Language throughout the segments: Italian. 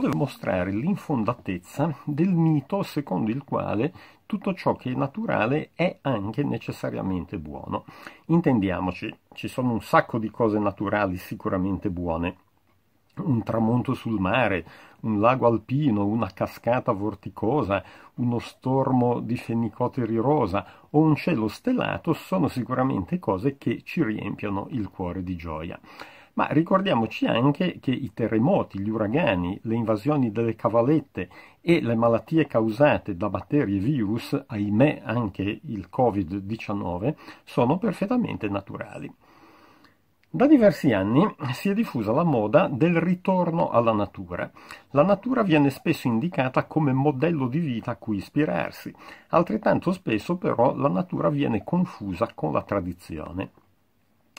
volevo mostrare l'infondatezza del mito secondo il quale tutto ciò che è naturale è anche necessariamente buono. Intendiamoci, ci sono un sacco di cose naturali sicuramente buone. Un tramonto sul mare, un lago alpino, una cascata vorticosa, uno stormo di fenicoteri rosa o un cielo stellato sono sicuramente cose che ci riempiono il cuore di gioia ma ricordiamoci anche che i terremoti, gli uragani, le invasioni delle cavalette e le malattie causate da batteri e virus, ahimè anche il Covid-19, sono perfettamente naturali. Da diversi anni si è diffusa la moda del ritorno alla natura. La natura viene spesso indicata come modello di vita a cui ispirarsi, altrettanto spesso però la natura viene confusa con la tradizione.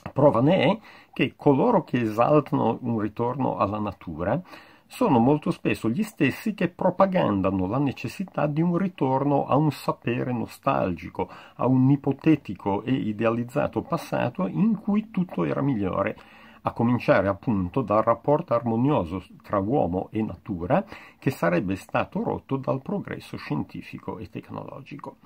Prova ne è che coloro che esaltano un ritorno alla natura sono molto spesso gli stessi che propagandano la necessità di un ritorno a un sapere nostalgico, a un ipotetico e idealizzato passato in cui tutto era migliore, a cominciare appunto dal rapporto armonioso tra uomo e natura che sarebbe stato rotto dal progresso scientifico e tecnologico.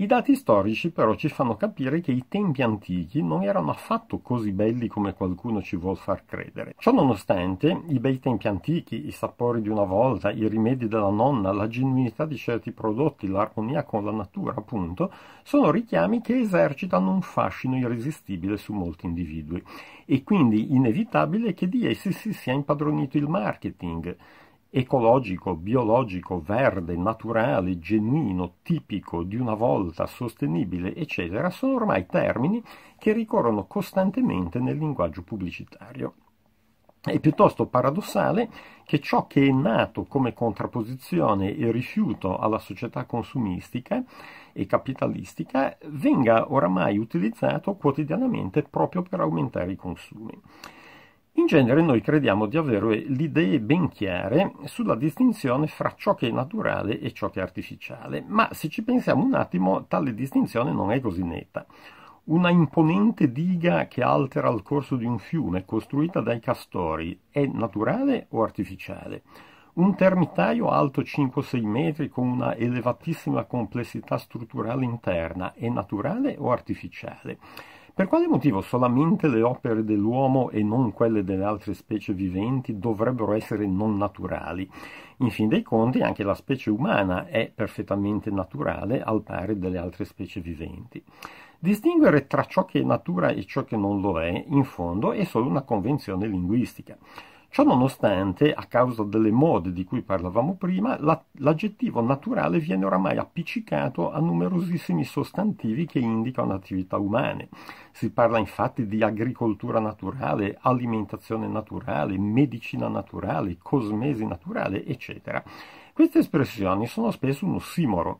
I dati storici però ci fanno capire che i tempi antichi non erano affatto così belli come qualcuno ci vuol far credere. Ciò nonostante, i bei tempi antichi, i sapori di una volta, i rimedi della nonna, la genuinità di certi prodotti, l'armonia con la natura, appunto, sono richiami che esercitano un fascino irresistibile su molti individui. E quindi inevitabile che di essi si sia impadronito il marketing ecologico, biologico, verde, naturale, genuino, tipico, di una volta, sostenibile, eccetera, sono ormai termini che ricorrono costantemente nel linguaggio pubblicitario. È piuttosto paradossale che ciò che è nato come contrapposizione e rifiuto alla società consumistica e capitalistica venga oramai utilizzato quotidianamente proprio per aumentare i consumi. In genere noi crediamo di avere le idee ben chiare sulla distinzione fra ciò che è naturale e ciò che è artificiale, ma se ci pensiamo un attimo tale distinzione non è così netta. Una imponente diga che altera il corso di un fiume, costruita dai castori, è naturale o artificiale? Un termitaio alto 5-6 metri con una elevatissima complessità strutturale interna è naturale o artificiale? Per quale motivo solamente le opere dell'uomo e non quelle delle altre specie viventi dovrebbero essere non naturali? In fin dei conti anche la specie umana è perfettamente naturale al pari delle altre specie viventi. Distinguere tra ciò che è natura e ciò che non lo è, in fondo, è solo una convenzione linguistica. Ciò nonostante, a causa delle mode di cui parlavamo prima, la, l'aggettivo naturale viene oramai appiccicato a numerosissimi sostantivi che indicano attività umane. Si parla infatti di agricoltura naturale, alimentazione naturale, medicina naturale, cosmesi naturale, eccetera. Queste espressioni sono spesso un ossimoro.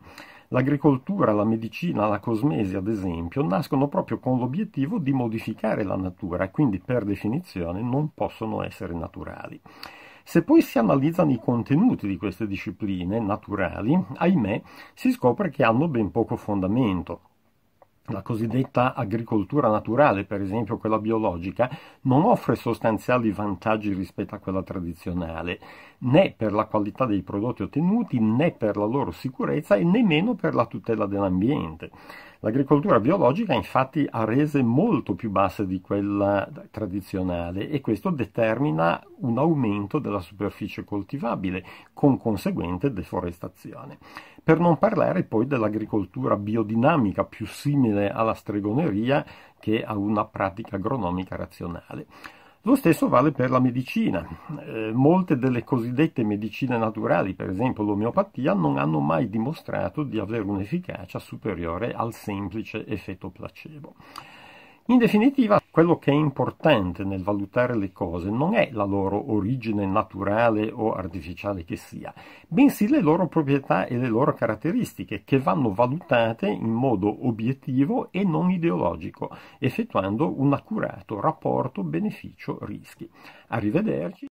L'agricoltura, la medicina, la cosmesi, ad esempio, nascono proprio con l'obiettivo di modificare la natura e quindi per definizione non possono essere naturali. Se poi si analizzano i contenuti di queste discipline naturali, ahimè, si scopre che hanno ben poco fondamento la cosiddetta agricoltura naturale, per esempio quella biologica, non offre sostanziali vantaggi rispetto a quella tradizionale, né per la qualità dei prodotti ottenuti, né per la loro sicurezza e nemmeno per la tutela dell'ambiente. L'agricoltura biologica infatti ha rese molto più basse di quella tradizionale e questo determina un aumento della superficie coltivabile con conseguente deforestazione. Per non parlare poi dell'agricoltura biodinamica più simile alla stregoneria che a una pratica agronomica razionale. Lo stesso vale per la medicina. Eh, molte delle cosiddette medicine naturali, per esempio l'omeopatia, non hanno mai dimostrato di avere un'efficacia superiore al semplice effetto placebo. In definitiva, quello che è importante nel valutare le cose non è la loro origine naturale o artificiale che sia, bensì le loro proprietà e le loro caratteristiche che vanno valutate in modo obiettivo e non ideologico, effettuando un accurato rapporto beneficio-rischi. Arrivederci.